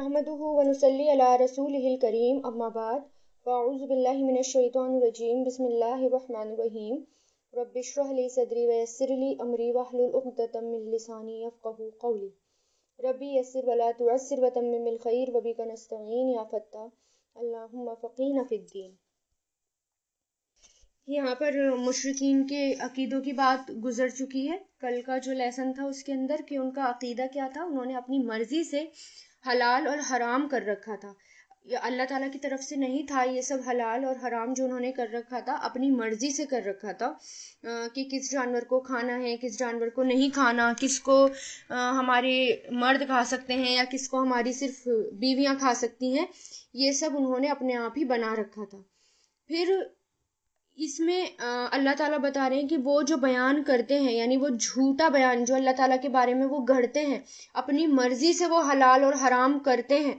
الرحمن الرحيم رب اشرح لي صدري ويسر لي امري واحلل عقده من لساني يفقهوا قولي ربي يسر ولا تعسر وتمم الخير وبك نستعين يا فتاح اللهم فقينا في الدين यहाँ पर मुशरकिन के अकीदों की बात गुजर चुकी है कल का जो लेसन था उसके अंदर कि उनका अकीदा क्या था उन्होंने अपनी मर्ज़ी से हलाल और हराम कर रखा था अल्लाह ताला की तरफ से नहीं था ये सब हलाल और हराम जो उन्होंने कर रखा था अपनी मर्जी से कर रखा था कि किस जानवर को खाना है किस जानवर को नहीं खाना किसको हमारे मर्द खा सकते हैं या किसको हमारी सिर्फ बीवियां खा सकती हैं ये सब उन्होंने अपने आप ही बना रखा था फिर इसमें अल्लाह ताला बता रहे हैं कि वो जो बयान करते हैं यानी वो झूठा बयान जो अल्लाह ताला के बारे में वो गढ़ते हैं अपनी मर्जी से वो हलाल और हराम करते हैं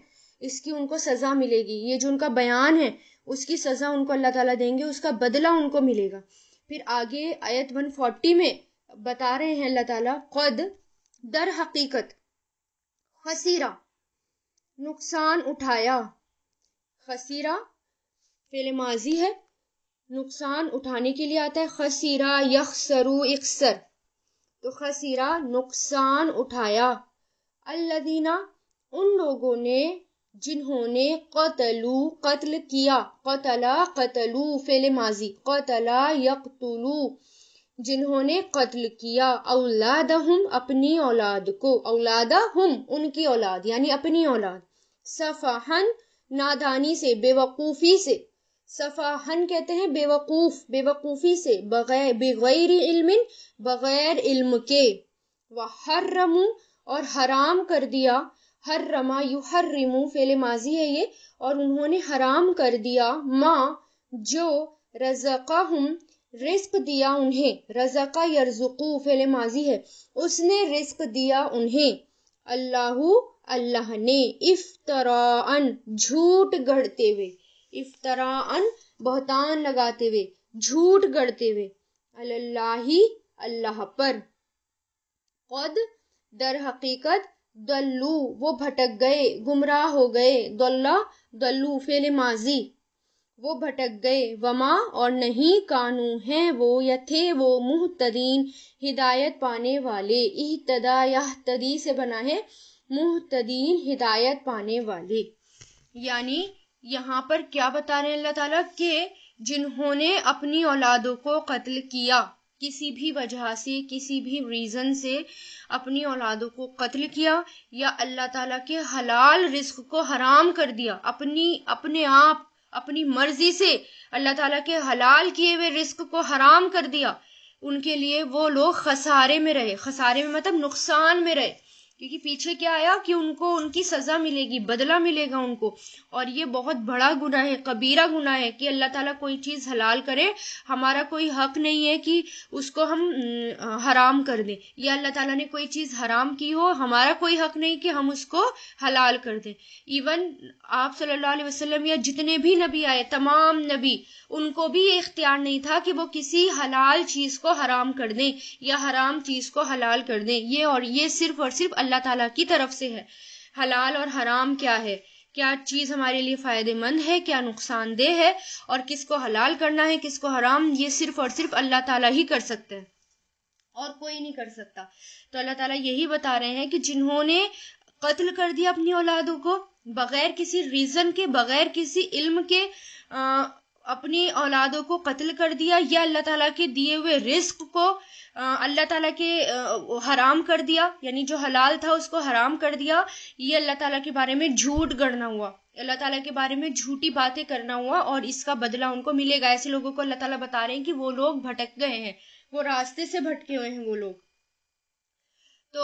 इसकी उनको सज़ा मिलेगी ये जो उनका बयान है उसकी सज़ा उनको अल्लाह ताला देंगे उसका बदला उनको मिलेगा फिर आगे आयत फोर्टी में बता रहे हैं अल्लाह ताला कद दर हकीकत खसीरा नुकसान उठाया खसीरा फेले माजी है नुकसान उठाने के लिए आता है खसीरा यखसरु इक्सर तो खसीरा नुकसान उठाया अल्लादीना उन लोगों ने जिन्होंने कतलू कत्ल किया कतला कतलू फेले माजी कतला यकतलू जिन्होंने कत्ल किया औलाद हम अपनी औलाद को औलादा हम उनकी औलाद यानी अपनी औलाद सफाहन नादानी से बेवकूफ़ी से सफाहन कहते हैं बेवकूफ बेवकूफ़ी से बगैर बेगैर इल्मिन बगैर इल्म के वह हर रमू और हराम कर दिया हर रमा यू हर रिमू फेले माजी है ये और उन्होंने हराम कर दिया माँ जो रजका हम रिस्क दिया उन्हें रजका यरजुकू फेले माजी है उसने रिस्क दिया उन्हें अल्लाह अल्लाह ने इफ्तरा झूठ गढ़ते हुए इफ्तरा बहतान लगाते हुए झूठ गढ़ते हुए अल्लाही अल्लाह पर खुद दर हकीकत दल्लू वो भटक गए गुमराह हो गए दल्ला दल्लू फेल माजी वो भटक गए वमा और नहीं कानू हैं वो या थे वो मुहतदीन हिदायत पाने वाले इहतदा या तदी से बना है मुहतदीन हिदायत पाने वाले यानी यहाँ पर क्या बता रहे हैं अल्लाह ताला के जिन्होंने अपनी औलादों को कत्ल किया किसी भी वजह से किसी भी रीज़न से अपनी औलादों को कत्ल किया या अल्लाह ताला के हलाल रिस्क को हराम कर दिया अपनी अपने आप अपनी मर्जी से अल्लाह ताला के हलाल किए हुए रिस्क को हराम कर दिया उनके लिए वो लोग खसारे में रहे खसारे में मतलब नुकसान में रहे क्योंकि पीछे क्या आया कि उनको उनकी सज़ा मिलेगी बदला मिलेगा उनको और ये बहुत बड़ा गुना है कबीरा गुना है कि अल्लाह ताला कोई चीज़ हलाल करे हमारा कोई हक नहीं है कि उसको हम हराम कर दें या अल्लाह ताला ने कोई चीज़ हराम की हो हमारा कोई हक नहीं कि हम उसको हलाल कर दें इवन आप सल्लल्लाहु अलैहि वसल्लम या जितने भी नबी आए तमाम नबी उनको भी ये इख्तियार नहीं था कि वो किसी हलाल चीज़ को हराम कर दें या हराम चीज़ को हलाल कर दें ये और ये सिर्फ और सिर्फ अल्लाह अल्लाह ताला की तरफ से है हलाल और हराम क्या है क्या चीज़ हमारे लिए फ़ायदेमंद है क्या नुकसानदेह है और किसको हलाल करना है किसको हराम ये सिर्फ और सिर्फ अल्लाह ताला ही कर सकते हैं और कोई नहीं कर सकता तो अल्लाह ताला यही बता रहे हैं कि जिन्होंने कत्ल कर दिया अपनी औलादों को बगैर किसी रीज़न के बगैर किसी इल्म के आ, अपनी औलादों को कत्ल कर दिया या अल्लाह ताला के दिए हुए रिस्क को अल्लाह ताला के हराम कर दिया यानी जो हलाल था उसको हराम कर दिया ये अल्लाह ताला के बारे में झूठ गढ़ना हुआ अल्लाह ताला के बारे में झूठी बातें करना हुआ और इसका बदला उनको मिलेगा ऐसे लोगों को अल्लाह ताला बता रहे हैं कि वो लोग भटक गए हैं वो रास्ते से भटके हुए हैं वो लोग तो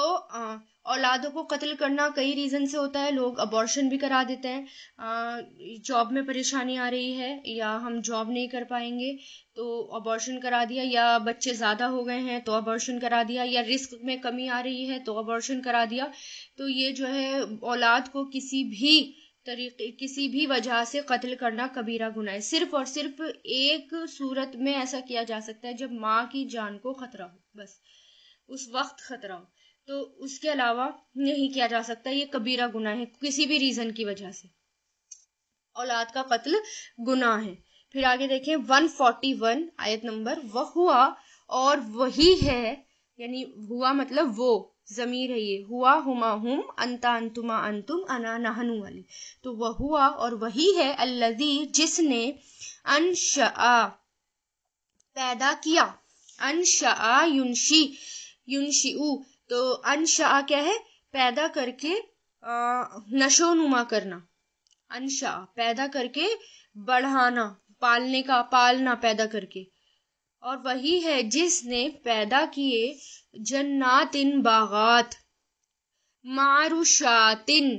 औलादों को कत्ल करना कई रीज़न से होता है लोग अबॉर्शन भी करा देते हैं जॉब में परेशानी आ रही है या हम जॉब नहीं कर पाएंगे तो अबॉर्शन करा दिया या बच्चे ज़्यादा हो गए हैं तो अबॉर्शन करा दिया या रिस्क में कमी आ रही है तो अबॉर्शन करा दिया तो ये जो है औलाद को किसी भी तरीके किसी भी वजह से कत्ल करना कबीरा गुना है सिर्फ और सिर्फ एक सूरत में ऐसा किया जा सकता है जब माँ की जान को खतरा हो बस उस वक्त खतरा हो तो उसके अलावा नहीं किया जा सकता ये कबीरा गुना है किसी भी रीजन की वजह से औलाद का कत्ल गुना है फिर आगे देखें 141 आयत नंबर वह हुआ और वही है यानी हुआ मतलब वो जमीर है ये हुआ हुमा हुम अंता अंतुमा अंतुम अना नहनु वाली तो वह हुआ और वही है अल्लदी जिसने अनशा पैदा किया अनशा युनशी युनशी तो अनशा क्या है पैदा करके नशोनुमा करना अनशा पैदा करके बढ़ाना पालने का पालना पैदा करके और वही है जिसने पैदा किए जन्नात इन बागात मारुशातिन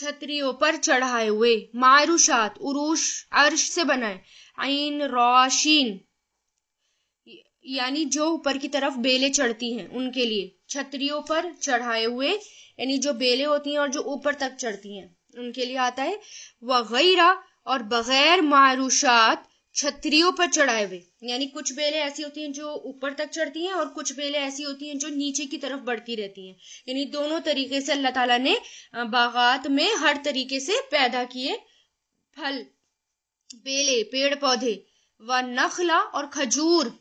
छतरियों पर चढ़ाए हुए मारुशात उरुश अर्श से बनाए आइन रोशीन यानी जो ऊपर की तरफ बेले चढ़ती हैं उनके लिए छतरियों पर चढ़ाए हुए यानी जो बेले होती हैं और जो ऊपर तक चढ़ती हैं उनके लिए आता है गैरा और बगैर मारूशात छतरियों पर चढ़ाए हुए यानी कुछ बेलें ऐसी होती हैं जो ऊपर तक चढ़ती हैं और कुछ बेलें ऐसी होती हैं जो नीचे की तरफ बढ़ती रहती हैं यानी दोनों तरीके से अल्लाह ताला ने बागात में हर तरीके से पैदा किए फल बेले पेड़ पौधे व नखला और खजूर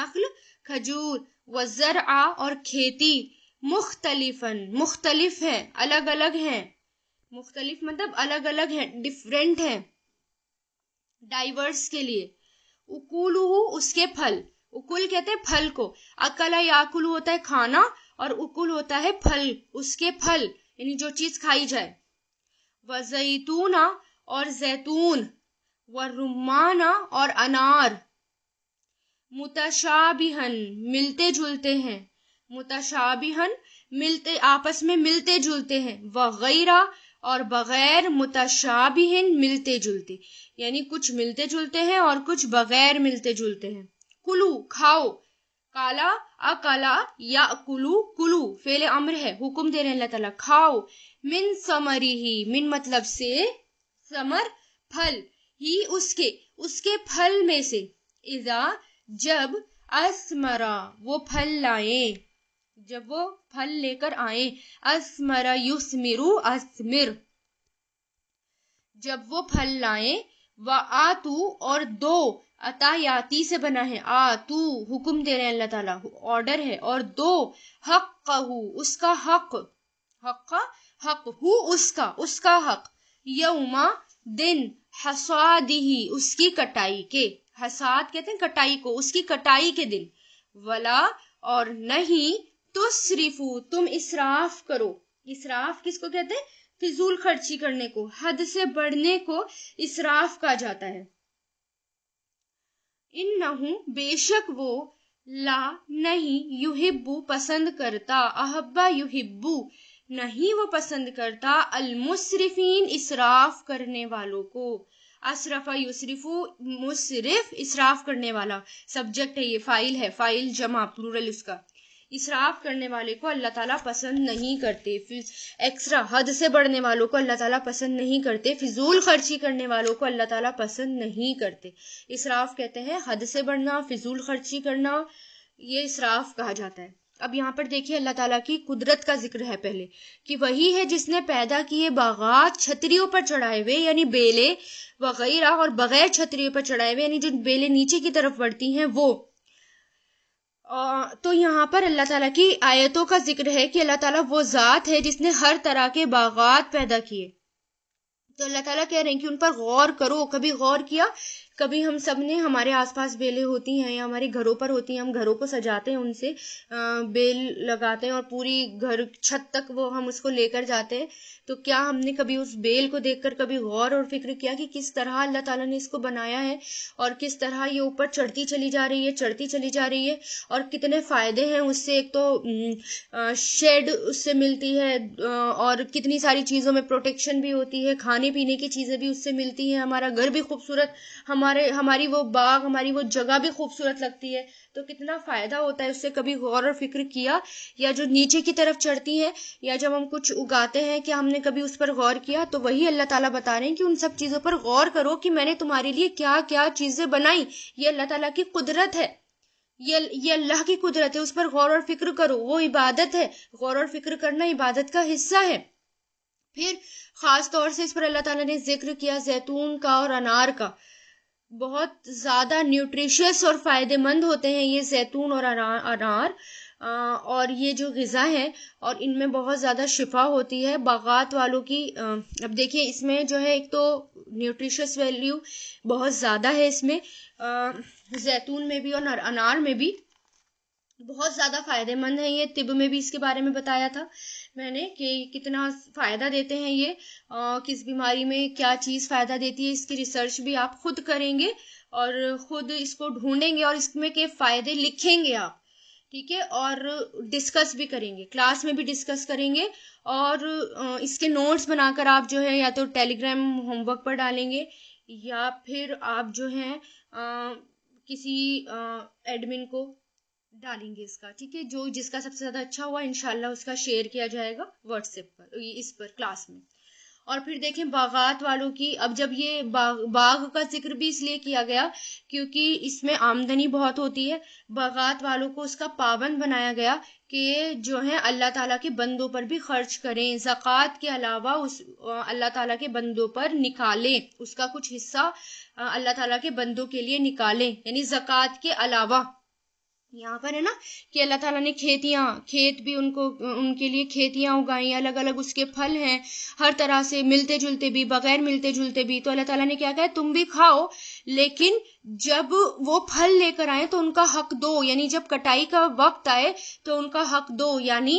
नखल खजूर वज़रा और खेती मुख्तलिफन मुख्तलिफ है अलग अलग है मुख्तलिफ मतलब अलग अलग है डिफरेंट है डाइवर्स के लिए उकुल उसके फल उकुल कहते हैं फल को अकल याकुल होता है खाना और उकुल होता है फल उसके फल यानी जो चीज खाई जाए व जैतूना और जैतून व रुमाना और अनार मुतशाबिहन मिलते जुलते हैं मुतशाबिहन मिलते आपस में मिलते जुलते हैं वगैरह और बगैर मुतशाबिहन मिलते जुलते यानी कुछ मिलते जुलते हैं और कुछ बगैर मिलते जुलते हैं कुलू खाओ काला अकला या कुलू कुलू फेल अम्र है हुक्म दे रहे हैं अल्लाह ताला खाओ मिन समरी ही मिन मतलब से समर फल ही उसके उसके फल में से इजा जब असमरा वो फल लाए जब वो फल लेकर आए असमरा युस्मिरु असमिर जब वो फल लाए व आतू और दो अतायाती से बना है आ तू हुक्म दे रहे हैं अल्लाह ताला ऑर्डर है और दो हक हु उसका हक हक हक हु उसका उसका हक यौमा दिन हसादी उसकी कटाई के हसाद कहते हैं कटाई को उसकी कटाई के दिन वला और नहीं तो सिर्फू तुम इसराफ करो इसराफ किसको कहते हैं फिजूल खर्ची करने को हद से बढ़ने को इसराफ कहा जाता है इन नहू बेशक वो ला नहीं युहिब्बू पसंद करता अहब्बा युहिब्बू नहीं वो पसंद करता अलमुसरफीन इसराफ करने वालों को असरफा युसरिफू मुसरिफ इसराफ करने वाला सब्जेक्ट है ये फ़ाइल है फ़ाइल जमा प्लूरल उसका इसराफ करने वाले को अल्लाह ताला पसंद नहीं करते फिर एक्स्ट्रा हद से बढ़ने वालों को अल्लाह ताला पसंद नहीं करते फिजूल खर्ची करने वालों को अल्लाह ताला पसंद नहीं करते इसराफ कहते हैं हद से बढ़ना फिजूल खर्ची करना ये इसराफ कहा जाता है अब यहाँ पर देखिए अल्लाह ताला की कुदरत का जिक्र है पहले कि वही है जिसने पैदा किए बागात छतरियों पर चढ़ाए हुए यानी बेले वगैरह और बगैर छतरियों पर चढ़ाए हुए यानी जो बेले नीचे की तरफ बढ़ती हैं वो तो यहाँ पर अल्लाह ताला की आयतों का जिक्र है कि अल्लाह ताला वो ज़ात है जिसने हर तरह के बागात पैदा किए तो अल्लाह ताला कह रहे हैं कि उन पर गौर करो कभी गौर किया कभी हम सब ने हमारे आसपास बेलें होती हैं या हमारे घरों पर होती हैं हम घरों को सजाते हैं उनसे बेल लगाते हैं और पूरी घर छत तक वो हम उसको लेकर जाते हैं तो क्या हमने कभी उस बेल को देखकर कभी गौर और फिक्र किया कि किस तरह अल्लाह ताला ने इसको बनाया है और किस तरह ये ऊपर चढ़ती चली जा रही है चढ़ती चली जा रही है और कितने फ़ायदे हैं उससे एक तो शेड उससे मिलती है और कितनी सारी चीज़ों में प्रोटेक्शन भी होती है खाने पीने की चीज़ें भी उससे मिलती हैं हमारा घर भी खूबसूरत हमारा हमारे हमारी वो बाग हमारी वो जगह भी खूबसूरत लगती है तो कितना फ़ायदा होता है उससे कभी गौर और फिक्र किया या जो नीचे की तरफ चढ़ती हैं या जब हम कुछ उगाते हैं कि हमने कभी उस पर गौर किया तो वही अल्लाह ताला बता रहे हैं कि उन सब चीज़ों पर गौर करो कि मैंने तुम्हारे लिए क्या क्या चीज़ें बनाई ये अल्लाह ताला की कुदरत है ये ये अल्लाह की कुदरत है उस पर गौर और फिक्र करो वो इबादत है गौर और फिक्र करना इबादत का हिस्सा है फिर खास तौर से इस पर अल्लाह ताला ने जिक्र किया जैतून का और अनार का बहुत ज़्यादा न्यूट्रिशियस और फ़ायदेमंद होते हैं ये जैतून और अनार और ये जो गज़ा है और इनमें बहुत ज़्यादा शिफा होती है बागात वालों की अब देखिए इसमें जो है एक तो न्यूट्रिशियस वैल्यू बहुत ज़्यादा है इसमें जैतून में भी और अनार में भी बहुत ज़्यादा फ़ायदेमंद है ये तिब में भी इसके बारे में बताया था मैंने कि कितना फ़ायदा देते हैं ये आ, किस बीमारी में क्या चीज़ फ़ायदा देती है इसकी रिसर्च भी आप खुद करेंगे और खुद इसको ढूंढेंगे और इसमें के फ़ायदे लिखेंगे आप ठीक है और डिस्कस भी करेंगे क्लास में भी डिस्कस करेंगे और इसके नोट्स बनाकर आप जो है या तो टेलीग्राम होमवर्क पर डालेंगे या फिर आप जो हैं किसी एडमिन को डालेंगे इसका ठीक है जो जिसका सबसे ज़्यादा अच्छा हुआ इनशाला उसका शेयर किया जाएगा व्हाट्सएप पर इस पर क्लास में और फिर देखें बागात वालों की अब जब ये बाग, बाग का जिक्र भी इसलिए किया गया क्योंकि इसमें आमदनी बहुत होती है बागात वालों को उसका पाबंद बनाया गया कि जो है अल्लाह ताला के बंदों पर भी खर्च करें जक़ात के अलावा उस अल्लाह ताला के बंदों पर निकालें उसका कुछ हिस्सा अल्लाह ताला के बंदों के लिए निकालें यानी जक़ात के अलावा यहाँ पर है ना कि अल्लाह ताला ने खेतियाँ खेत भी उनको उनके लिए खेतियाँ उगाई अलग अलग उसके फल हैं हर तरह से मिलते जुलते भी बगैर मिलते जुलते भी तो अल्लाह ताला ने क्या कहा तुम भी खाओ लेकिन जब वो फल लेकर आए तो उनका हक दो यानी जब कटाई का वक्त आए तो उनका हक दो यानी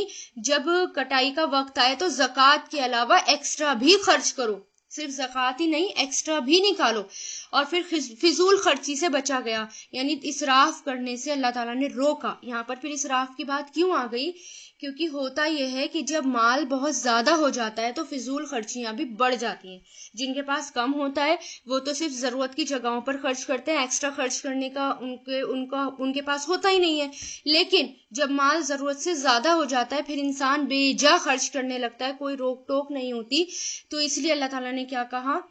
जब कटाई का वक्त आए तो जक़ात के अलावा एक्स्ट्रा भी खर्च करो सिर्फ जक़ात ही नहीं एक्स्ट्रा भी निकालो और फिर फिजूल खर्ची से बचा गया यानी इसराफ करने से अल्लाह ताला ने रोका यहाँ पर फिर इसराफ की बात क्यों आ गई क्योंकि होता यह है कि जब माल बहुत ज़्यादा हो जाता है तो फिजूल खर्चियाँ भी बढ़ जाती हैं जिनके पास कम होता है वो तो सिर्फ ज़रूरत की जगहों पर खर्च करते हैं एक्स्ट्रा खर्च करने का उनके उनका उनके पास होता ही नहीं है लेकिन जब माल ज़रूरत से ज़्यादा हो जाता है फिर इंसान बेजा खर्च करने लगता है कोई रोक टोक नहीं होती तो इसलिए अल्लाह ताला ने क्या कहा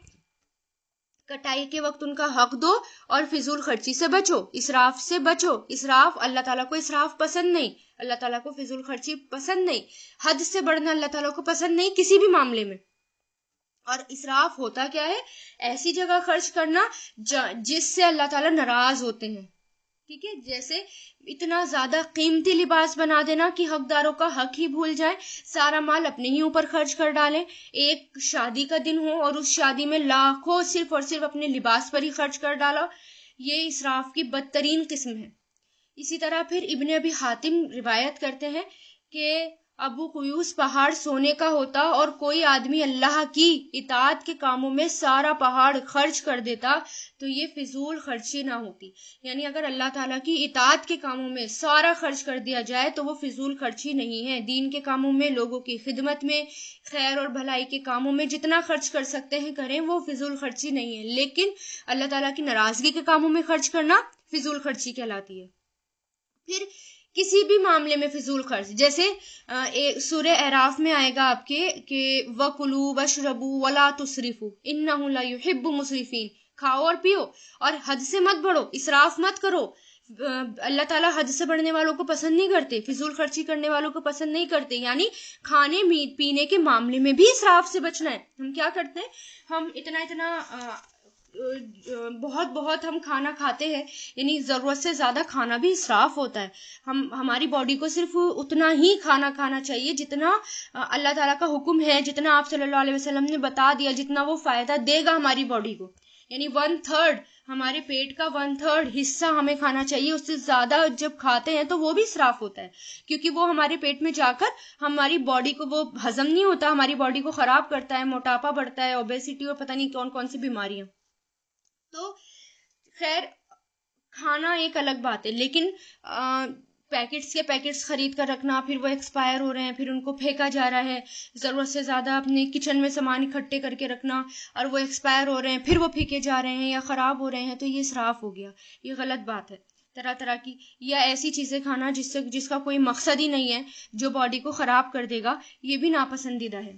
कटाई के वक्त उनका हक दो और फिजूल खर्ची से बचो इसराफ से बचो इसराफ अल्लाह ताला को इसराफ पसंद नहीं अल्लाह ताला को फिजूल खर्ची पसंद नहीं हद से बढ़ना अल्लाह ताला को पसंद नहीं किसी भी मामले में और इसराफ होता क्या है ऐसी जगह खर्च करना जिससे अल्लाह ताला नाराज होते हैं ठीक है जैसे इतना ज्यादा कीमती लिबास बना देना कि हकदारों का हक ही भूल जाए सारा माल अपने ही ऊपर खर्च कर डालें एक शादी का दिन हो और उस शादी में लाखों सिर्फ और सिर्फ अपने लिबास पर ही खर्च कर डालो ये इसराफ की बदतरीन किस्म है इसी तरह फिर इबन अभी हातिम रिवायत करते हैं कि अबू कयूस पहाड़ सोने का होता और कोई आदमी अल्लाह की इतात के कामों में सारा पहाड़ खर्च कर देता तो ये फिजूल खर्ची ना होती यानी अगर अल्लाह ताला की इतात के कामों में सारा खर्च कर दिया जाए तो वो फिजूल खर्ची नहीं है दीन के कामों में लोगों की खिदमत में खैर और भलाई के कामों में जितना खर्च कर सकते हैं करें वो फिजूल खर्ची नहीं है लेकिन अल्लाह ताला की नाराजगी के कामों में खर्च करना फिजूल खर्ची कहलाती है फिर किसी भी मामले में फिजूल खर्च जैसे सूर्य एराफ में आएगा आपके कि वकुलू वशरबू वला तुसरिफू इन हिब्ब मुसरफिन खाओ और पियो और हद से मत बढ़ो इसराफ मत करो अल्लाह ताला हद से बढ़ने वालों को पसंद नहीं करते फिजूल खर्ची करने वालों को पसंद नहीं करते यानी खाने पीने के मामले में भी इसराफ से बचना है हम क्या करते हैं हम इतना इतना बहुत बहुत हम खाना खाते हैं यानी ज़रूरत से ज़्यादा खाना भी इसराफ होता है हम हमारी बॉडी को सिर्फ उतना ही खाना खाना चाहिए जितना अल्लाह ताला का हुक्म है जितना आप सल्लल्लाहु अलैहि वसल्लम ने बता दिया जितना वो फ़ायदा देगा हमारी बॉडी को यानी वन थर्ड हमारे पेट का वन थर्ड हिस्सा हमें खाना चाहिए उससे ज़्यादा जब खाते हैं तो वो भी इसराफ होता है क्योंकि वो हमारे पेट में जाकर हमारी बॉडी को वो हजम नहीं होता हमारी बॉडी को ख़राब करता है मोटापा बढ़ता है ओबेसिटी और पता नहीं कौन कौन सी बीमारियाँ तो खैर खाना एक अलग बात है लेकिन आ, पैकेट्स के पैकेट्स खरीद कर रखना फिर वो एक्सपायर हो रहे हैं फिर उनको फेंका जा रहा है ज़रूरत से ज़्यादा अपने किचन में सामान इकट्ठे करके रखना और वो एक्सपायर हो रहे हैं फिर वो फेंके जा रहे हैं या ख़राब हो रहे हैं तो ये इसराफ हो गया ये गलत बात है तरह तरह की या ऐसी चीज़ें खाना जिससे जिसका कोई मकसद ही नहीं है जो बॉडी को ख़राब कर देगा ये भी नापसंदीदा है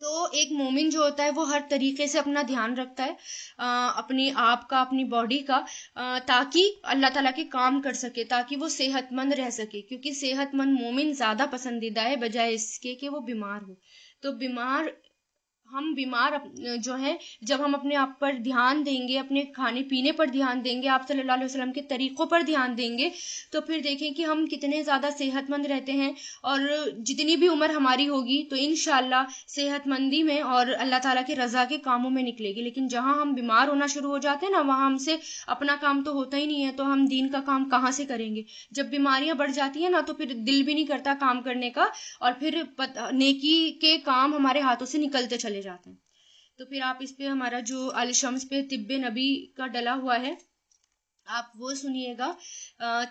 तो एक मोमिन जो होता है वो हर तरीके से अपना ध्यान रखता है अपने आप का अपनी बॉडी का ताकि अल्लाह ताला के काम कर सके ताकि वो सेहतमंद रह सके क्योंकि सेहतमंद मोमिन ज़्यादा पसंदीदा है बजाय इसके कि वो बीमार हो तो बीमार हम बीमार जो है जब हम अपने आप पर ध्यान देंगे अपने खाने पीने पर ध्यान देंगे आप सल्लल्लाहु अलैहि वसल्लम के तरीक़ों पर ध्यान देंगे तो फिर देखें कि हम कितने ज़्यादा सेहतमंद रहते हैं और जितनी भी उम्र हमारी होगी तो इन सेहतमंदी में और अल्लाह ताला के रज़ा के कामों में निकलेगी लेकिन जहाँ हम बीमार होना शुरू हो जाते हैं ना वहाँ हमसे अपना काम तो होता ही नहीं है तो हम दीन का काम कहाँ से करेंगे जब बीमारियाँ बढ़ जाती हैं ना तो फिर दिल भी नहीं करता काम करने का और फिर नेकी के काम हमारे हाथों से निकलते चले चले जाते हैं तो फिर आप इस पर हमारा जो अलशम्स पे तिब्ब नबी का डला हुआ है आप वो सुनिएगा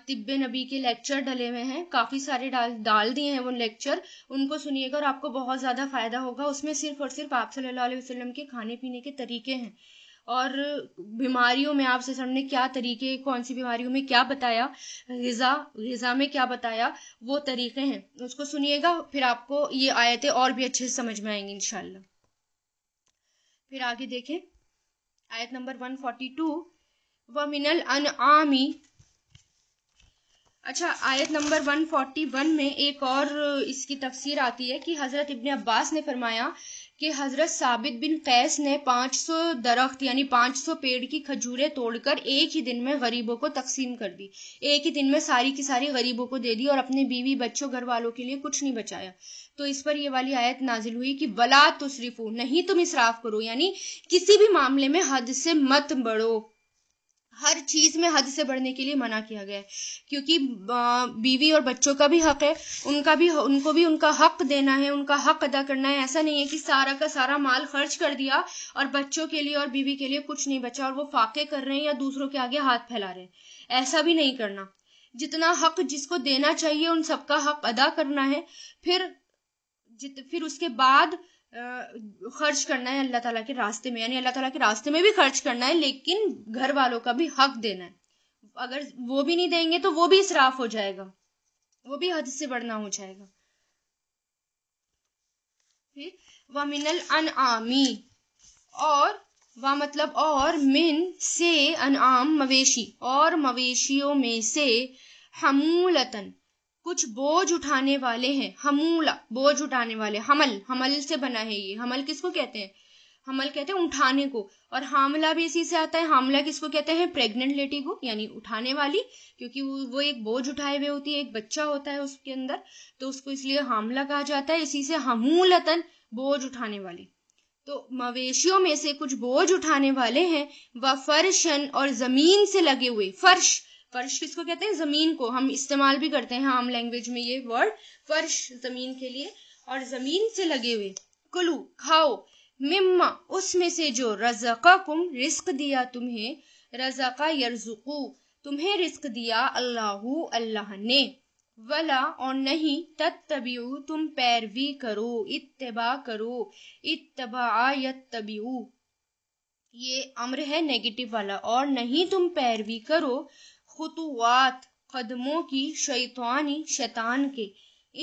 तिब्बे नबी के लेक्चर डले हुए हैं काफ़ी सारे डाल डाल दिए हैं वो लेक्चर उनको सुनिएगा और आपको बहुत ज़्यादा फ़ायदा होगा उसमें सिर्फ और सिर्फ आप सल्लल्लाहु अलैहि वसल्लम के खाने पीने के तरीके हैं और बीमारियों में आपसे सर ने क्या तरीके कौन सी बीमारियों में क्या बताया गज़ा गज़ा में क्या बताया वो तरीके हैं उसको सुनिएगा फिर आपको ये आयतें और भी अच्छे से समझ में आएंगी इनशाला फिर आगे देखें आयत नंबर 142 व मिनल अन आमी अच्छा आयत नंबर 141 में एक और इसकी तफसीर आती है कि हज़रत इबन अब्बास ने फरमाया कि हज़रत साबित बिन कैस ने 500 दरख्त यानी 500 पेड़ की खजूरें तोड़कर एक ही दिन में गरीबों को तकसीम कर दी एक ही दिन में सारी की सारी गरीबों को दे दी और अपने बीवी बच्चों घर वालों के लिए कुछ नहीं बचाया तो इस पर ये वाली आयत नाजिल हुई कि वला तुसरिफू नहीं तुम इसराफ करो यानी किसी भी मामले में हद से मत बढ़ो हर चीज़ में हद से बढ़ने के लिए मना किया गया है क्योंकि बीवी और बच्चों का भी हक है उनका भी उनको भी उनका हक देना है उनका हक अदा करना है ऐसा नहीं है कि सारा का सारा माल खर्च कर दिया और बच्चों के लिए और बीवी के लिए कुछ नहीं बचा और वो फाके कर रहे हैं या दूसरों के आगे हाथ फैला रहे हैं ऐसा भी नहीं करना जितना हक जिसको देना चाहिए उन सबका हक अदा करना है फिर जित फिर उसके बाद खर्च करना है अल्लाह ताला के रास्ते में यानी अल्लाह ताला के रास्ते में भी खर्च करना है लेकिन घर वालों का भी हक देना है अगर वो भी नहीं देंगे तो वो भी इसराफ हो जाएगा वो भी हद से बढ़ना हो जाएगा फिर मिनल अन आमी और व मतलब और मिन से अनआम मवेशी और मवेशियों में से हमूलतन कुछ बोझ उठाने वाले हैं हमूला बोझ उठाने वाले हमल हमल से बना है ये हमल किसको कहते हैं हमल कहते हैं उठाने को और हामला भी इसी से आता है हामला किसको कहते हैं प्रेग्नेंट लेडी को यानी उठाने वाली क्योंकि वो एक बोझ उठाए हुए होती है एक बच्चा होता है उसके अंदर तो उसको इसलिए हामला कहा जाता है इसी से हमूलतन बोझ उठाने वाले तो मवेशियों में से कुछ बोझ उठाने वाले हैं वह फर्शन और जमीन से लगे हुए फर्श फर्श किसको कहते हैं ज़मीन को हम इस्तेमाल भी करते हैं आम लैंग्वेज में ये वर्ड फर्श ज़मीन के लिए और ज़मीन से लगे हुए कुलू खाओ मिम्मा उसमें से जो रजका कुम रिस्क दिया तुम्हें रजका यरजुकू तुम्हें रिस्क दिया अल्लाह अल्लाह ने वला और नहीं तत्तबियू तुम पैरवी करो इत्तबा करो इत्तबा यत्तबियु ये अम्र है नेगेटिव वाला और नहीं तुम पैरवी करो खुतुआत कदमों की शैतानी शैतान के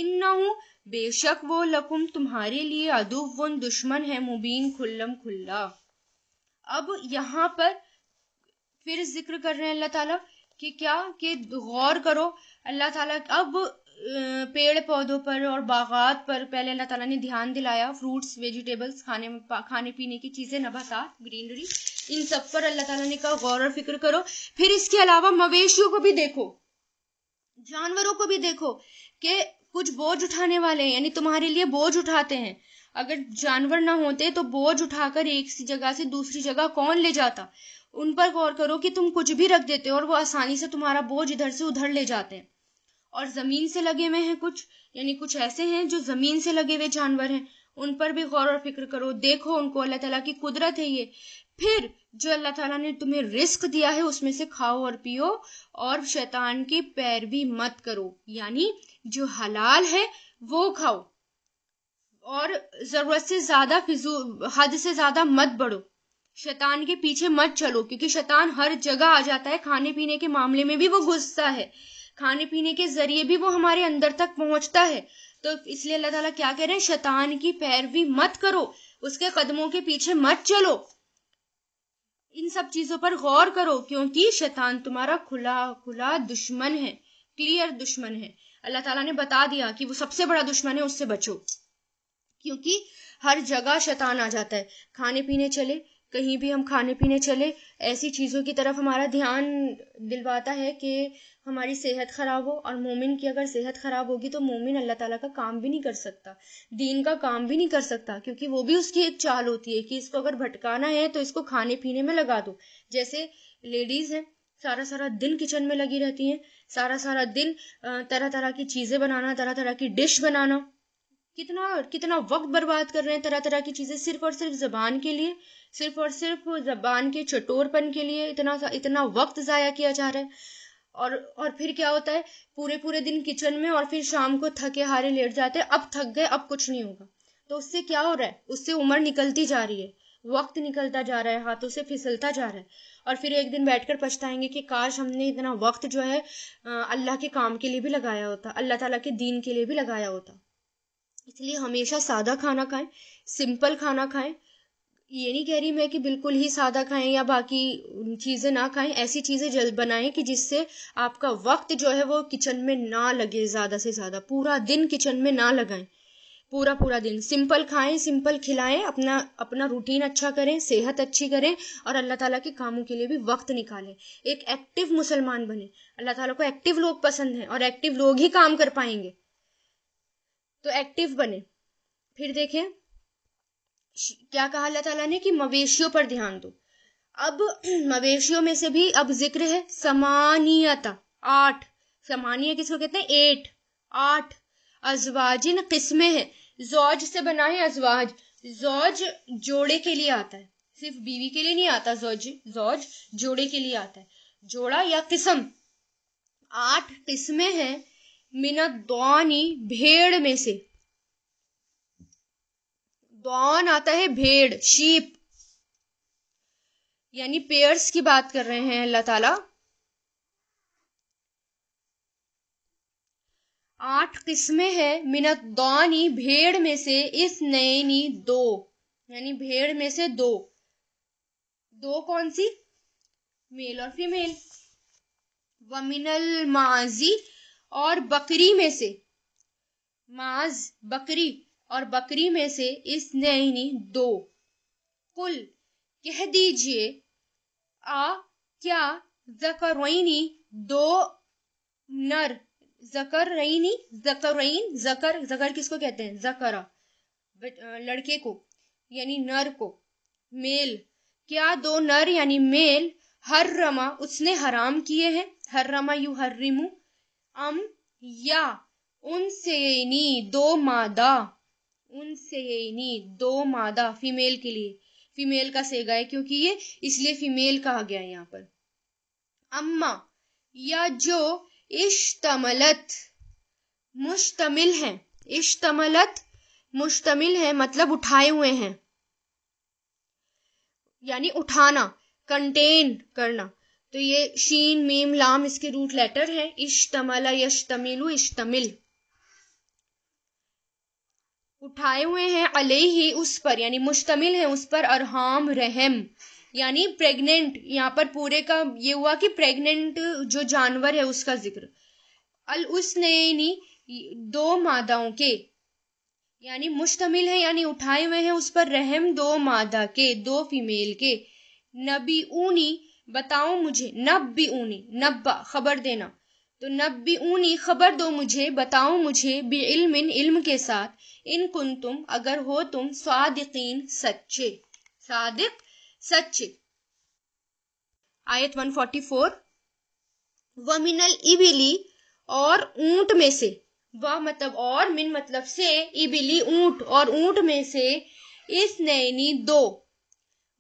इन्नहु बेशक वो लकुम तुम्हारे लिए अदुवन दुश्मन है मुबीन खुल्लम खुल्ला अब यहाँ पर फिर जिक्र कर रहे हैं अल्लाह ताला कि क्या कि गौर करो अल्लाह ताला अब पेड़ पौधों पर और बागात पर पहले अल्लाह ताला ने ध्यान दिलाया फ्रूट्स वेजिटेबल्स खाने खाने पीने की चीज़ें नबातात ग्रीनरी इन सब पर अल्लाह ताला ने कहा गौर और फिक्र करो फिर इसके अलावा मवेशियों को भी देखो जानवरों को भी देखो कि कुछ बोझ उठाने वाले हैं यानी तुम्हारे लिए बोझ उठाते हैं अगर जानवर ना होते तो बोझ उठाकर एक सी जगह से दूसरी जगह कौन ले जाता उन पर गौर करो कि तुम कुछ भी रख देते हो और वो आसानी से तुम्हारा बोझ इधर से उधर ले जाते हैं और ज़मीन से लगे हुए हैं कुछ यानी कुछ ऐसे हैं जो ज़मीन से लगे हुए जानवर हैं उन पर भी गौर और फिक्र करो देखो उनको अल्लाह ताला की कुदरत है ये फिर जो अल्लाह ताला ने तुम्हें रिस्क दिया है उसमें से खाओ और पियो और शैतान की पैरवी मत करो यानी जो हलाल है वो खाओ और जरूरत से ज्यादा फिजू हद से ज्यादा मत बढ़ो शैतान के पीछे मत चलो क्योंकि शैतान हर जगह आ जाता है खाने पीने के मामले में भी वो घुसता है खाने पीने के ज़रिए भी वो हमारे अंदर तक पहुंचता है तो इसलिए अल्लाह ताला क्या कह रहे हैं शैतान की पैरवी मत करो उसके कदमों के पीछे मत चलो इन सब चीजों पर गौर करो क्योंकि शैतान तुम्हारा खुला खुला दुश्मन है क्लियर दुश्मन है अल्लाह ताला ने बता दिया कि वो सबसे बड़ा दुश्मन है उससे बचो क्योंकि हर जगह शैतान आ जाता है खाने पीने चले कहीं भी हम खाने पीने चले ऐसी चीज़ों की तरफ हमारा ध्यान दिलवाता है कि हमारी सेहत ख़राब हो और मोमिन की अगर सेहत ख़राब होगी तो मोमिन अल्लाह ताला का काम भी नहीं कर सकता दीन का काम भी नहीं कर सकता क्योंकि वो भी उसकी एक चाल होती है कि इसको अगर भटकाना है तो इसको खाने पीने में लगा दो जैसे लेडीज़ हैं सारा सारा दिन किचन में लगी रहती हैं सारा सारा दिन तरह तरह की चीज़ें बनाना तरह तरह की डिश बनाना कितना कितना वक्त बर्बाद कर रहे हैं तरह तरह की चीज़ें सिर्फ और सिर्फ ज़बान के लिए सिर्फ और सिर्फ ज़बान के चटोरपन के लिए इतना इतना वक्त ज़ाया किया जा रहा है और और फिर क्या होता है पूरे पूरे दिन किचन में और फिर शाम को थके हारे लेट जाते हैं अब थक गए अब कुछ नहीं होगा तो उससे क्या हो रहा है उससे उम्र निकलती जा रही है वक्त निकलता जा रहा है हाथों से फिसलता जा रहा है और फिर एक दिन बैठकर पछताएंगे कि काश हमने इतना वक्त जो है अल्लाह के काम के लिए भी लगाया होता अल्लाह ताला के दीन के लिए भी लगाया होता इसलिए हमेशा सादा खाना खाएं सिंपल खाना खाएं ये नहीं कह रही मैं कि बिल्कुल ही सादा खाएं या बाकी चीज़ें ना खाएं ऐसी चीज़ें जल्द बनाएं कि जिससे आपका वक्त जो है वो किचन में ना लगे ज़्यादा से ज़्यादा पूरा दिन किचन में ना लगाएं पूरा पूरा दिन सिंपल खाएं सिंपल खिलाएं अपना अपना रूटीन अच्छा करें सेहत अच्छी करें और अल्लाह ताला के कामों के लिए भी वक्त निकालें एक एक्टिव मुसलमान बने अल्लाह ताला को एक्टिव लोग पसंद हैं और एक्टिव लोग ही काम कर पाएंगे तो एक्टिव बने फिर देखें क्या कहा अल्लाह ताला ने कि मवेशियों पर ध्यान दो अब मवेशियों में से भी अब जिक्र है समानियता आठ समानिया किसको कहते हैं एट आठ अजवाजिन किस्में हैं जोज से बना है अजवाज जोज जोड़े के लिए आता है सिर्फ बीवी के लिए नहीं आता जोज जोज जोड़े के लिए आता है जोड़ा या किस्म आठ किस्में हैं मिना भेड़ में से डॉन आता है भेड़ शीप यानी पेयर्स की बात कर रहे हैं अल्लाह ताला आठ किस्में हैं मिनत दौनी भेड़ में से इस नैनी दो यानी भेड़ में से दो दो कौन सी मेल और फीमेल मिनल माजी और बकरी में से माज बकरी और बकरी में से इस नैनी दो कुल कह दीजिए आ क्या जकरैनी दो नर जकर रईनी जकर जकर किसको कहते हैं जकरा लड़के को यानी नर को मेल क्या दो नर यानी मेल हर रमा उसने हराम किए हैं हर रमा यू हर रिमू अम या उनसे नी दो मादा उन दो मादा फीमेल के लिए फीमेल का सेगा है क्योंकि ये इसलिए फीमेल कहा गया है यहाँ पर अम्मा या जो इश्तमलत मुश्तमिल है इश्तमलत मुश्तमिल है मतलब उठाए हुए हैं यानी उठाना कंटेन करना तो ये शीन मीम लाम इसके रूट लेटर है इश्तमला यशतमिलु इश्तमिल उठाए हुए हैं अले ही उस पर यानी मुश्तमिल है उस पर अरहम रहम यानी प्रेग्नेंट यहाँ पर पूरे का ये हुआ कि प्रेग्नेंट जो जानवर है उसका जिक्र अल नी दो मादाओं के यानी मुश्तमिल है यानी उठाए हुए हैं उस पर रहम दो मादा के दो फीमेल के नबी ऊनी बताओ मुझे नब भी ऊनी नब्बा खबर देना तो नब्बी ऊनी खबर दो मुझे बताओ मुझे बिल्मिन इल्म के साथ इन कुन तुम अगर हो तुम सादिकीन सच्चे सादिक सच्चे आयत 144 वमिनल इबिली और ऊंट में से व मतलब और मिन मतलब से इबिली ऊंट और ऊंट में से इस नैनी दो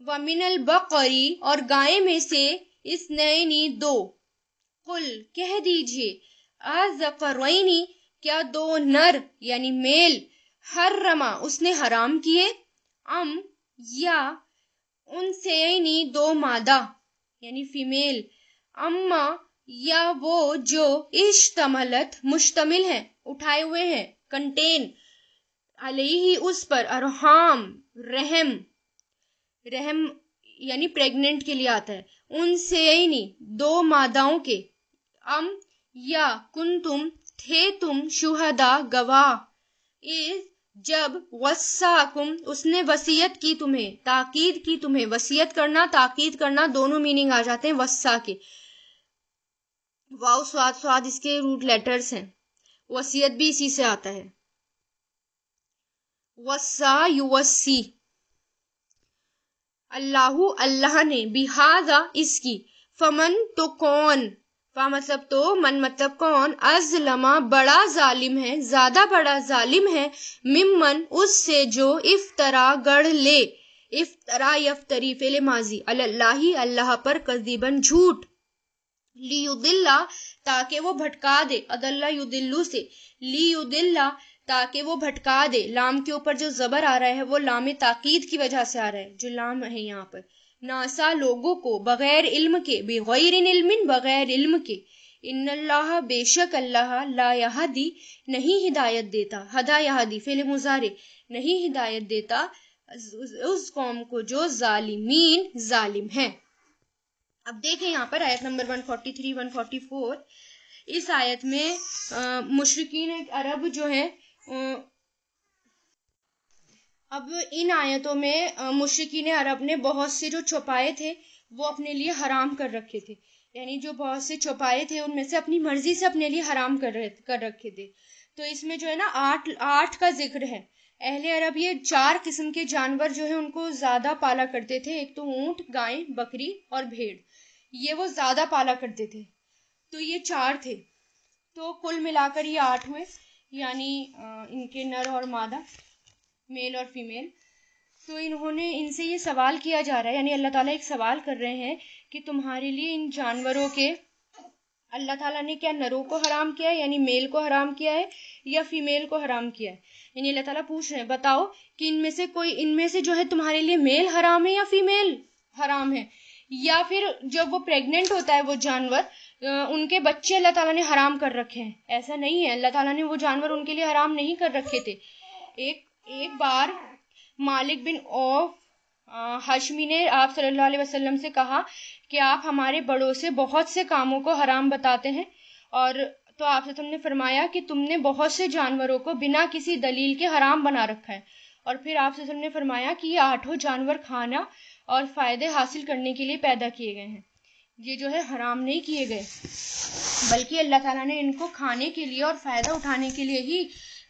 वमिनल बकरी और गाय में से इस नैनी दो कुल कह दीजिए आजफरवैनी क्या दो नर यानी मेल हर रमा उसने हराम किए अम या उनसे दो मादा यानी फीमेल अम्मा या वो जो इश्तमलत मुश्तमिल हैं उठाए हुए हैं कंटेन ही उस पर अरहाम रहम रहम यानी प्रेग्नेंट के लिए आता है उनसे दो मादाओं के अम अं या कुंतुम थे तुम शुहदा गवाह ए जब वसाकुम उसने वसीयत की तुम्हें ताकीद की तुम्हें वसीयत करना ताकीद करना दोनों मीनिंग आ जाते हैं वसा के वाव स्वाद स्वाद इसके रूट लेटर्स हैं वसीयत भी इसी से आता है वसा युवसी अल्लाह अल्लाह ने बिहाजा इसकी फमन तो कौन फा मतलब तो मन मतलब कौन अजलमा बड़ा जालिम है ज्यादा बड़ा जालिम है मिमन उससे जो इफ्तरा गढ़ ले इफ्तरा यफ्तरी फेले माजी अल्लाह ही अल्लाह पर कजीबन झूठ लियुदिल्ला ताकि वो भटका दे अदल्ला युदिल्लू से लियुदिल्ला ताकि वो भटका दे लाम के ऊपर जो जबर आ रहा है वो लामे ताकीद की वजह से आ रहा है जो लाम है यहाँ पर नासा लोगों को बगैर इल्म के बेगैर इल्मिन बगैर इल्म के इन्नल्लाह बेशक अल्लाह ला यहदी नहीं हिदायत देता हदा यहदी फिल मुजारे नहीं हिदायत देता उस कौम को जो जालिमीन जालिम है अब देखें यहाँ पर आयत नंबर 143 144 इस आयत में मुशरकिन अरब जो है अब इन आयतों में मुश्किन अरब ने बहुत से जो छुपाए थे वो अपने लिए हराम कर रखे थे यानी जो बहुत से छुपाए थे उनमें से अपनी मर्जी से अपने लिए हराम कर रहे कर रखे थे तो इसमें जो है ना आठ आठ का जिक्र है अहले अरब ये चार किस्म के जानवर जो है उनको ज़्यादा पाला करते थे एक तो ऊँट गाय बकरी और भेड़ ये वो ज़्यादा पाला करते थे तो ये चार थे तो कुल मिलाकर ये आठ हुए यानी इनके नर और मादा मेल और फीमेल तो इन्होंने इनसे ये सवाल किया जा रहा है यानी अल्लाह ताला एक सवाल कर रहे हैं कि तुम्हारे लिए इन जानवरों के अल्लाह ताला ने क्या नरों को हराम किया है यानी मेल को हराम किया है या फीमेल को हराम किया है यानी अल्लाह ताला पूछ रहे हैं बताओ कि इनमें से कोई इनमें से जो है तुम्हारे लिए मेल हराम है या फीमेल हराम है या फिर जब वो प्रेग्नेंट होता है वो जानवर उनके बच्चे अल्लाह ताला ने हराम कर रखे हैं ऐसा नहीं है अल्लाह ताला ने वो जानवर उनके लिए हराम नहीं कर रखे थे एक एक बार मालिक बिन औफ हशमी ने आप सल्लल्लाहु अलैहि वसल्लम से कहा कि आप हमारे बड़ों से बहुत से कामों को हराम बताते हैं और तो आपसे तुमने फरमाया कि तुमने बहुत से जानवरों को बिना किसी दलील के हराम बना रखा है और फिर आपसे तुमने फरमाया कि ये आठों जानवर खाना और फ़ायदे हासिल करने के लिए पैदा किए गए हैं ये जो है हराम नहीं किए गए बल्कि अल्लाह ताला ने इनको खाने के लिए और फ़ायदा उठाने के लिए ही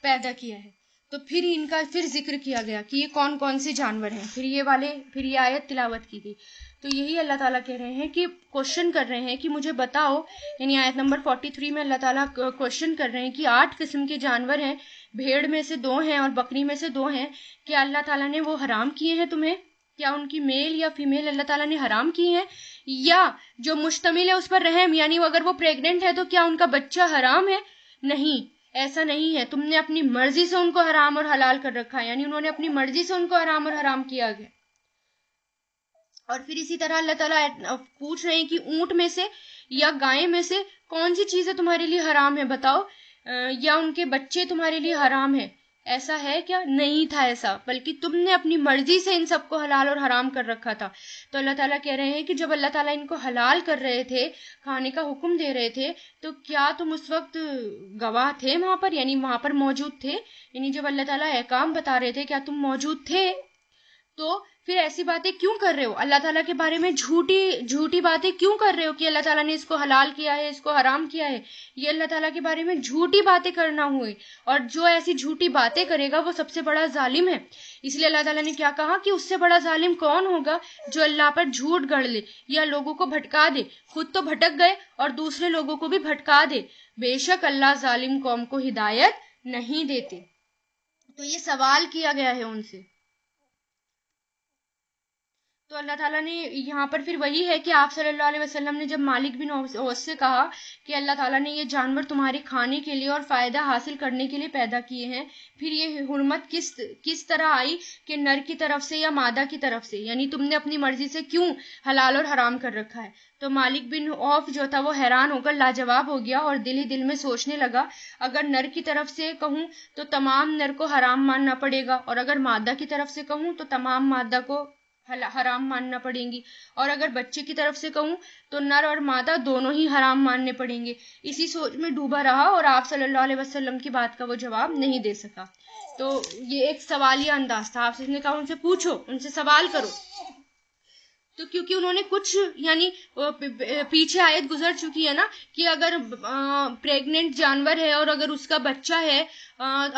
पैदा किया है तो फिर इनका फिर जिक्र किया गया कि ये कौन कौन से जानवर हैं फिर ये वाले फिर ये आयत तिलावत की गई तो यही अल्लाह ताला कह रहे हैं कि क्वेश्चन कर रहे हैं कि मुझे बताओ यानी आयत नंबर 43 में अल्लाह ताला क्वेश्चन कर रहे हैं कि आठ किस्म के जानवर हैं भेड़ में से दो हैं और बकरी में से दो हैं क्या अल्लाह ताला ने वो हराम किए हैं तुम्हें क्या उनकी मेल या फीमेल अल्लाह ताला ने हराम की है या जो मुश्तमिल है उस पर रहम यानी अगर वो प्रेग्नेंट है तो क्या उनका बच्चा हराम है नहीं ऐसा नहीं है तुमने अपनी मर्जी से उनको हराम और हलाल कर रखा है यानी उन्होंने अपनी मर्जी से उनको हराम और हराम किया गया और फिर इसी तरह अल्लाह ताला पूछ रहे हैं कि ऊंट में से या गाय में से कौन सी चीजें तुम्हारे लिए हराम है बताओ या उनके बच्चे तुम्हारे लिए हराम है ऐसा है क्या नहीं था ऐसा बल्कि तुमने अपनी मर्जी से इन सबको हलाल और हराम कर रखा था तो अल्लाह ताला कह रहे हैं कि जब अल्लाह ताला इनको हलाल कर रहे थे खाने का हुक्म दे रहे थे तो क्या तुम उस वक्त गवाह थे वहां पर यानी वहां पर मौजूद थे यानी जब अल्लाह ताला एहकाम बता रहे थे क्या तुम मौजूद थे तो फिर ऐसी बातें क्यों कर रहे हो अल्लाह ताला के बारे में झूठी झूठी बातें क्यों कर रहे हो कि अल्लाह ताला ने इसको हलाल किया है इसको हराम किया है ये अल्लाह ताला के बारे में झूठी बातें करना हुए और जो ऐसी झूठी बातें करेगा वो सबसे बड़ा जालिम है इसलिए अल्लाह ताला ने क्या कहा कि उससे बड़ा जालिम कौन होगा जो अल्लाह पर झूठ गढ़ ले या लोगों को भटका दे खुद तो भटक गए और दूसरे लोगों को भी भटका दे बेशक अल्लाह जालिम कौम को हिदायत नहीं देते तो ये सवाल किया गया है उनसे तो अल्लाह ताला ने यहाँ पर फिर वही है कि आप सल्लल्लाहु अलैहि वसल्लम ने जब मालिक बिन औस से कहा कि अल्लाह ताला ने ये जानवर तुम्हारे खाने के लिए और फ़ायदा हासिल करने के लिए पैदा किए हैं फिर ये हुरमत किस किस तरह आई कि नर की तरफ से या मादा की तरफ से यानी तुमने अपनी मर्जी से क्यों हलाल और हराम कर रखा है तो मालिक बिन औफ जो था वो हैरान होकर लाजवाब हो गया और दिल ही दिल में सोचने लगा अगर नर की तरफ से कहूँ तो तमाम नर को हराम मानना पड़ेगा और अगर मादा की तरफ से कहूँ तो तमाम मादा को हराम मानना पड़ेंगी और अगर बच्चे की तरफ से कहूँ तो नर और मादा दोनों ही हराम मानने पड़ेंगे इसी सोच में डूबा रहा और आप सल्लल्लाहु अलैहि वसल्लम की बात का वो जवाब नहीं दे सका तो ये एक सवालिया अंदाज था आपसे कहा उनसे पूछो उनसे सवाल करो तो क्योंकि उन्होंने कुछ यानी पीछे आयत गुजर चुकी है ना कि अगर प्रेग्नेंट जानवर है और अगर उसका बच्चा है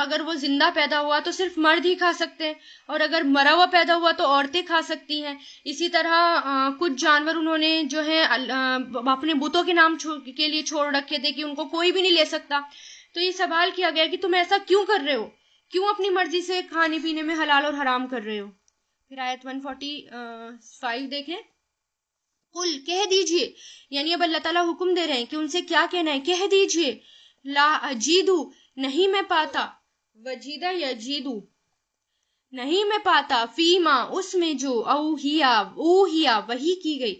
अगर वो जिंदा पैदा हुआ तो सिर्फ मर्द ही खा सकते हैं और अगर मरा हुआ पैदा हुआ तो औरतें खा सकती हैं इसी तरह कुछ जानवर उन्होंने जो है अपने बुतों के नाम के लिए छोड़ रखे थे कि उनको कोई भी नहीं ले सकता तो ये सवाल किया गया कि तुम ऐसा क्यों कर रहे हो क्यों अपनी मर्जी से खाने पीने में हलाल और हराम कर रहे हो फिर आयत तो 145 देखें कुल कह दीजिए यानी अब अल्लाह ताला हुक्म दे रहे हैं कि उनसे क्या कहना है कह दीजिए ला अजीदू नहीं मैं पाता वजीदा या जीदू नहीं मैं पाता फीमा उसमें जो औहिया ऊहिया वही की गई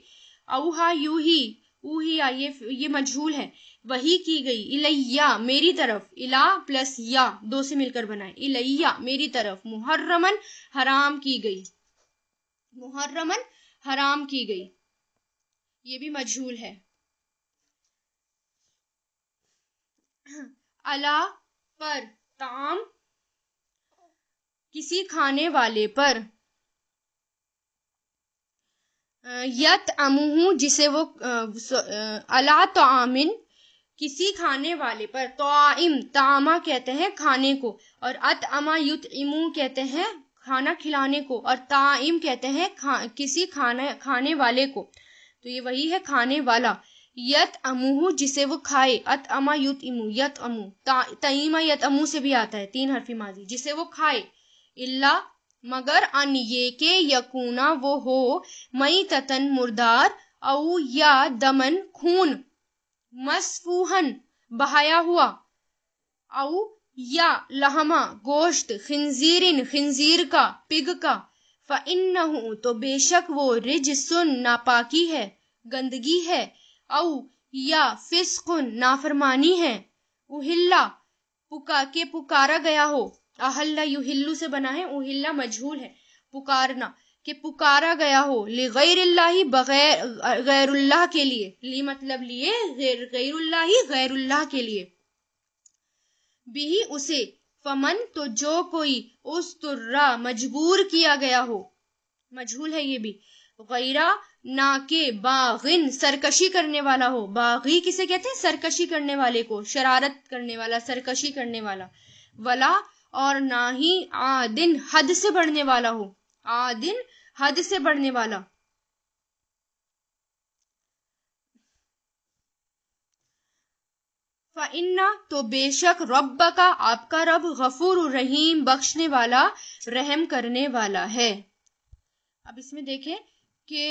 औहा ही ऊहिया ये ये मजहूल है वही की गई इलैया मेरी तरफ इला प्लस या दो से मिलकर बनाए इलैया मेरी तरफ मुहर्रमन हराम की गई मुहर्रमन हराम की गई ये भी मजहूल है अला पर ताम किसी खाने वाले पर यत अमुह जिसे वो अला तो आमिन किसी खाने वाले पर तो आम तामा कहते हैं खाने को और अत अमा युत इमू कहते हैं खाना खिलाने को और ताइम कहते हैं खा, किसी खाने खाने वाले को तो ये वही है खाने वाला यत अमूह जिसे वो खाए अत अमा युत इमू यत अमू तईमा यत अमू से भी आता है तीन हरफी माजी जिसे वो खाए इल्ला मगर अन ये के यकूना वो हो मई ततन मुर्दार औ या दमन खून मसफूहन बहाया हुआ औ या लहमा गोश्त खिंजीरिन खिंजीर का पिग का फ़िन तो बेशक वो रिज सुन नापाकी है गंदगी है औ या फिस्कुन नाफरमानी है उहिल्ला पुका के पुकारा गया हो अहल्ला युहिल्लू से बना है उहिल्ला मजहूल है पुकारना के पुकारा गया हो ले गैर बगैर गैरुल्लाह के लिए ली मतलब लिए गैरुल्लाह गैरुल्लाह के लिए भी उसे फमन तो जो कोई उस तुर्रा तो मजबूर किया गया हो मजहूल है ये भी गैरा ना के बागिन सरकशी करने वाला हो बागी किसे कहते हैं सरकशी करने वाले को शरारत करने वाला सरकशी करने वाला वला और ना ही आदिन हद से बढ़ने वाला हो आदिन हद से बढ़ने वाला फ़इन्ना तो बेशक रब का आपका रब गफूर रहीम बख्शने वाला रहम करने वाला है अब इसमें देखें कि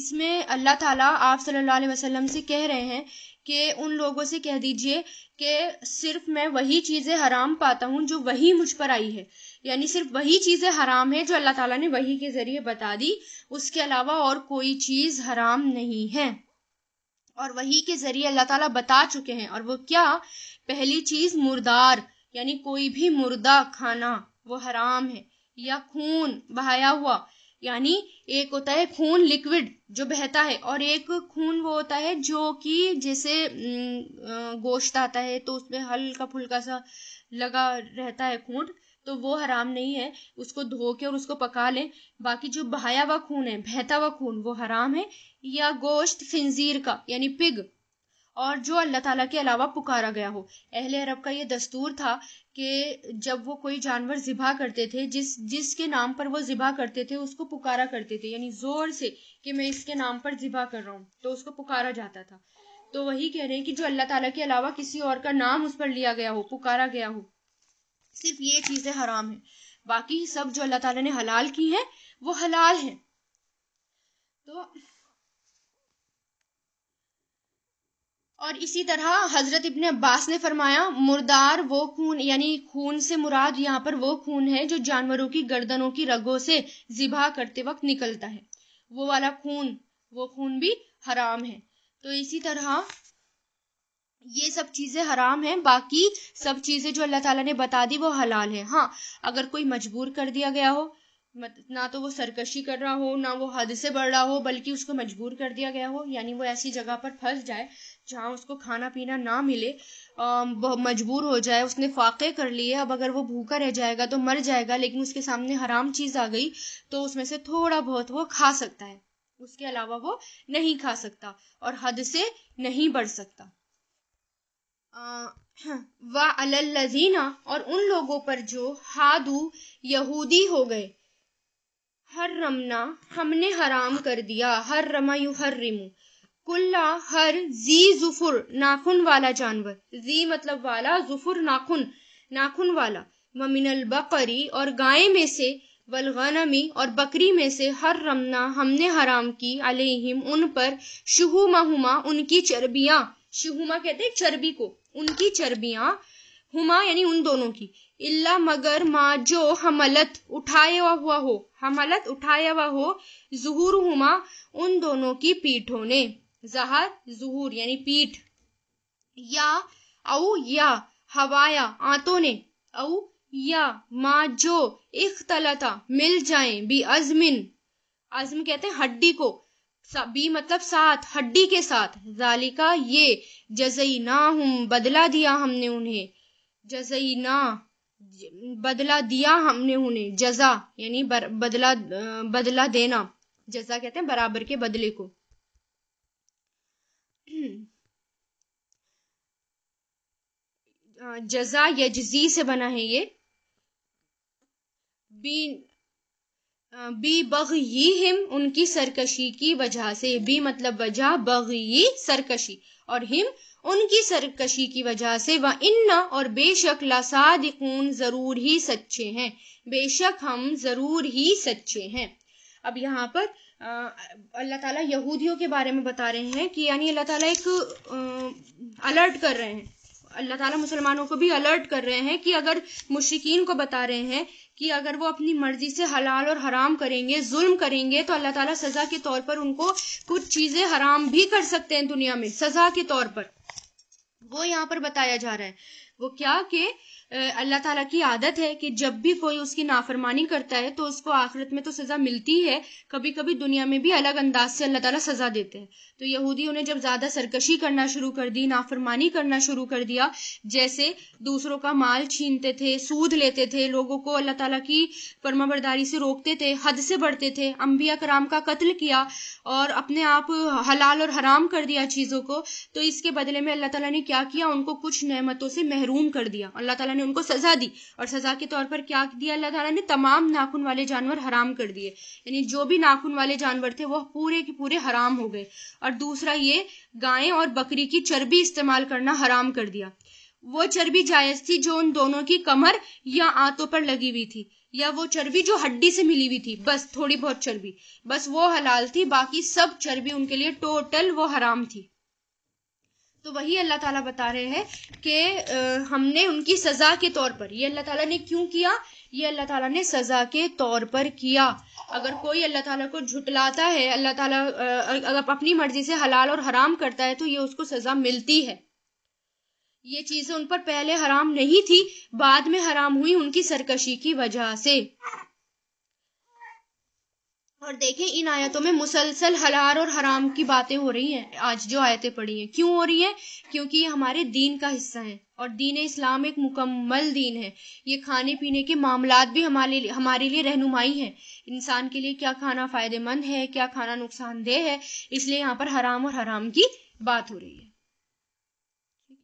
इसमें अल्लाह ताला आप सल्लल्लाहु अलैहि वसल्लम से कह रहे हैं कि उन लोगों से कह दीजिए कि सिर्फ मैं वही चीज़ें हराम पाता हूँ जो वही मुझ पर आई है यानी सिर्फ वही चीज़ें हराम है जो अल्लाह ताला ने वही के ज़रिए बता दी उसके अलावा और कोई चीज़ हराम नहीं है और वही के जरिए अल्लाह ताला बता चुके हैं और वो क्या पहली चीज मुर्दार यानी कोई भी मुर्दा खाना वो हराम है या खून बहाया हुआ यानी एक होता है खून लिक्विड जो बहता है और एक खून वो होता है जो कि जैसे गोश्त आता है तो उसमें हल्का फुल्का सा लगा रहता है खून तो वो हराम नहीं है उसको धो के और उसको पका लें बाकी जो बहाया हुआ खून है बहता हुआ खून वो हराम है या गोश्त खिंजीर का यानी पिग और जो अल्लाह ताला के अलावा पुकारा गया हो अहले अरब का ये दस्तूर था कि जब वो कोई जानवर ज़िबा करते थे जिस जिसके नाम पर वो ज़िबा करते थे उसको पुकारा करते थे यानी ज़ोर से कि मैं इसके नाम पर ज़िबा कर रहा हूँ तो उसको पुकारा जाता था तो वही कह रहे हैं कि जो अल्लाह ताला के अलावा किसी और का नाम उस पर लिया गया हो पुकारा गया हो सिर्फ ये चीज़ें हराम है बाकी सब जो अल्लाह ताला ने हलाल की है वो हलाल है तो और इसी तरह हजरत इबन अब्बास ने फरमाया मुर्दार वो खून यानी खून से मुराद यहाँ पर वो खून है जो जानवरों की गर्दनों की रगों से जिबा करते वक्त निकलता है वो वाला खून वो खून भी हराम है तो इसी तरह ये सब चीज़ें हराम हैं बाकी सब चीज़ें जो अल्लाह ताला ने बता दी वो हलाल हैं हाँ अगर कोई मजबूर कर दिया गया हो ना तो वो सरकशी कर रहा हो ना वो हद से बढ़ रहा हो बल्कि उसको मजबूर कर दिया गया हो यानी वो ऐसी जगह पर फंस जाए जहाँ उसको खाना पीना ना मिले मजबूर हो जाए उसने फाके कर लिए अब अगर वो भूखा रह जाएगा तो मर जाएगा लेकिन उसके सामने हराम चीज़ आ गई तो उसमें से थोड़ा बहुत वो खा सकता है उसके अलावा वो नहीं खा सकता और हद से नहीं बढ़ सकता व और उन लोगों पर जो हादू यहूदी हो गए हर रमना हमने हराम कर दिया हर रमा यू हर रिमु कुल्ला हर जी जुफुर नाखुन वाला जानवर जी मतलब वाला जुफुर नाखुन नाखुन वाला ममिनल बकरी और गाय में से वलगनमी और बकरी में से हर रमना हमने हराम की अलहिम उन पर शुहुमा उनकी चर्बियां शुहुमा कहते हैं चर्बी को उनकी चर्बियां हुमा यानी उन दोनों की इल्ला मगर माँ जो हमलत उठाया हुआ हो हमलत उठाया हुआ हो जहूर हुमा उन दोनों की पीठों ने जहर जहूर यानी पीठ या औ या हवाया आंतों ने औ या माँ जो इख्तलता मिल जाए बी अजमिन अजम कहते हैं हड्डी को सभी मतलब साथ हड्डी के साथ जालिका ये जजई ना हम बदला दिया हमने उन्हें जजई ना बदला दिया हमने उन्हें जजा यानी बर, बदला बदला देना जजा कहते हैं बराबर के बदले को जजा यजी से बना है ये बी बी बग हिम उनकी सरकशी की वजह से बी मतलब वजह बगी सरकशी और हिम उनकी सरकशी की वजह से वह इन्ना और बेशक लसादिकून ज़रूर ही सच्चे हैं बेशक हम ज़रूर ही सच्चे हैं अब यहाँ पर अल्लाह ताला यहूदियों के बारे में बता रहे हैं कि यानी अल्लाह ताला एक अलर्ट कर रहे हैं अल्लाह ताला मुसलमानों को भी अलर्ट कर रहे हैं कि अगर मुश्किन को बता रहे हैं कि अगर वो अपनी मर्जी से हलाल और हराम करेंगे जुल्म करेंगे तो अल्लाह ताला सज़ा के तौर पर उनको कुछ चीज़ें हराम भी कर सकते हैं दुनिया में सज़ा के तौर पर वो यहाँ पर बताया जा रहा है वो क्या कि अल्लाह ताला की आदत है कि जब भी कोई उसकी नाफरमानी करता है तो उसको आखिरत में तो सज़ा मिलती ही है कभी कभी दुनिया में भी अलग अंदाज से अल्लाह ताला सज़ा देते हैं तो यहूदियों ने जब ज़्यादा सरकशी करना शुरू कर दी नाफरमानी करना शुरू कर दिया जैसे दूसरों का माल छीनते थे सूद लेते थे लोगों को अल्लाह ताला की फरमाबरदारी से रोकते थे हद से बढ़ते थे अम्बिया कराम का कत्ल किया और अपने आप हलाल और हराम कर दिया चीज़ों को तो इसके बदले में अल्लाह ताला ने क्या किया उनको कुछ नहमतों से महरूम कर दिया अल्लाह ताला ने उनको सजा दी और सजा के तौर पर क्या दिया अल्लाह ताला ने तमाम नाखून वाले जानवर हराम कर दिए यानी जो भी नाखून वाले जानवर थे वह पूरे के पूरे हराम हो गए और दूसरा ये गायें और बकरी की चर्बी इस्तेमाल करना हराम कर दिया वो चर्बी जायज थी जो उन दोनों की कमर या आंतों पर लगी हुई थी या वो चर्बी जो हड्डी से मिली हुई थी बस थोड़ी बहुत चर्बी बस वो हलाल थी बाकी सब चर्बी उनके लिए टोटल वो हराम थी तो वही अल्लाह ताला बता रहे हैं कि हमने उनकी सज़ा के तौर पर ये अल्लाह ताला ने क्यों किया ये अल्लाह ताला ने सज़ा के तौर पर किया अगर कोई अल्लाह ताला को झुटलाता है अल्लाह ताला अगर अपनी मर्ज़ी से हलाल और हराम करता है तो ये उसको सज़ा मिलती है ये चीज़ें उन पर पहले हराम नहीं थी बाद में हराम हुई उनकी सरकशी की वजह से और देखें इन आयतों में मुसलसल हलाल और हराम की बातें हो रही हैं आज जो आयतें पड़ी हैं क्यों हो रही हैं क्योंकि ये हमारे दीन का हिस्सा है और दीन इस्लाम एक मुकम्मल दीन है ये खाने पीने के मामला भी हमारे लिए हमारे लिए रहनुमाई है इंसान के लिए क्या खाना फ़ायदेमंद है क्या खाना नुकसानदेह है इसलिए यहाँ पर हराम और हराम की बात हो रही है